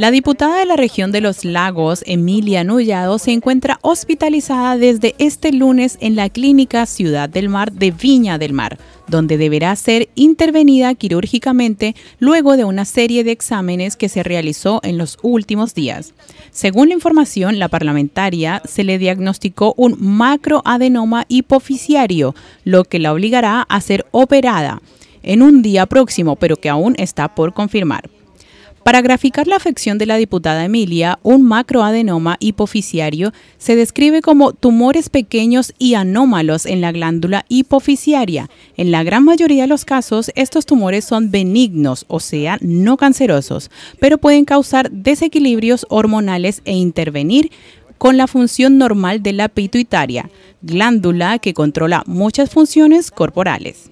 La diputada de la región de los lagos, Emilia Nullado, se encuentra hospitalizada desde este lunes en la clínica Ciudad del Mar de Viña del Mar, donde deberá ser intervenida quirúrgicamente luego de una serie de exámenes que se realizó en los últimos días. Según la información, la parlamentaria se le diagnosticó un macroadenoma hipoficiario, lo que la obligará a ser operada en un día próximo, pero que aún está por confirmar. Para graficar la afección de la diputada Emilia, un macroadenoma hipoficiario se describe como tumores pequeños y anómalos en la glándula hipoficiaria. En la gran mayoría de los casos, estos tumores son benignos, o sea, no cancerosos, pero pueden causar desequilibrios hormonales e intervenir con la función normal de la pituitaria, glándula que controla muchas funciones corporales.